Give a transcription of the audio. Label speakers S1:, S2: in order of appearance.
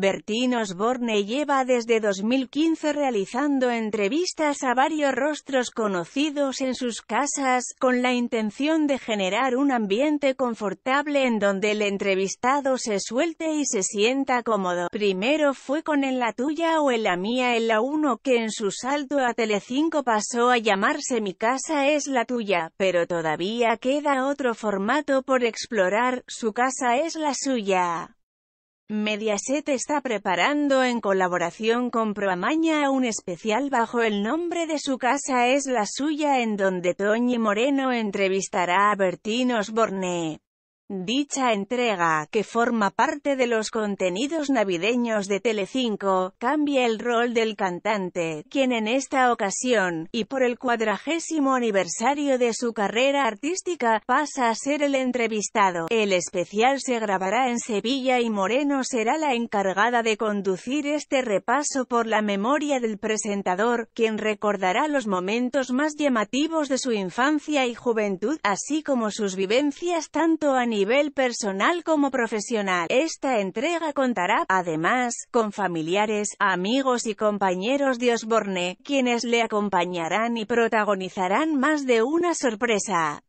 S1: Bertín Osborne lleva desde 2015 realizando entrevistas a varios rostros conocidos en sus casas, con la intención de generar un ambiente confortable en donde el entrevistado se suelte y se sienta cómodo. Primero fue con En la tuya o En la mía en la 1 que en su salto a Telecinco pasó a llamarse Mi casa es la tuya, pero todavía queda otro formato por explorar, Su casa es la suya. Mediaset está preparando en colaboración con Proamaña un especial bajo el nombre de Su casa es la suya en donde Toñi Moreno entrevistará a Bertín Osborne, Dicha entrega, que forma parte de los contenidos navideños de Telecinco, cambia el rol del cantante, quien en esta ocasión, y por el cuadragésimo aniversario de su carrera artística, pasa a ser el entrevistado. El especial se grabará en Sevilla y Moreno será la encargada de conducir este repaso por la memoria del presentador, quien recordará los momentos más llamativos de su infancia y juventud, así como sus vivencias tanto a nivel personal como profesional. Esta entrega contará, además, con familiares, amigos y compañeros de Osborne, quienes le acompañarán y protagonizarán más de una sorpresa.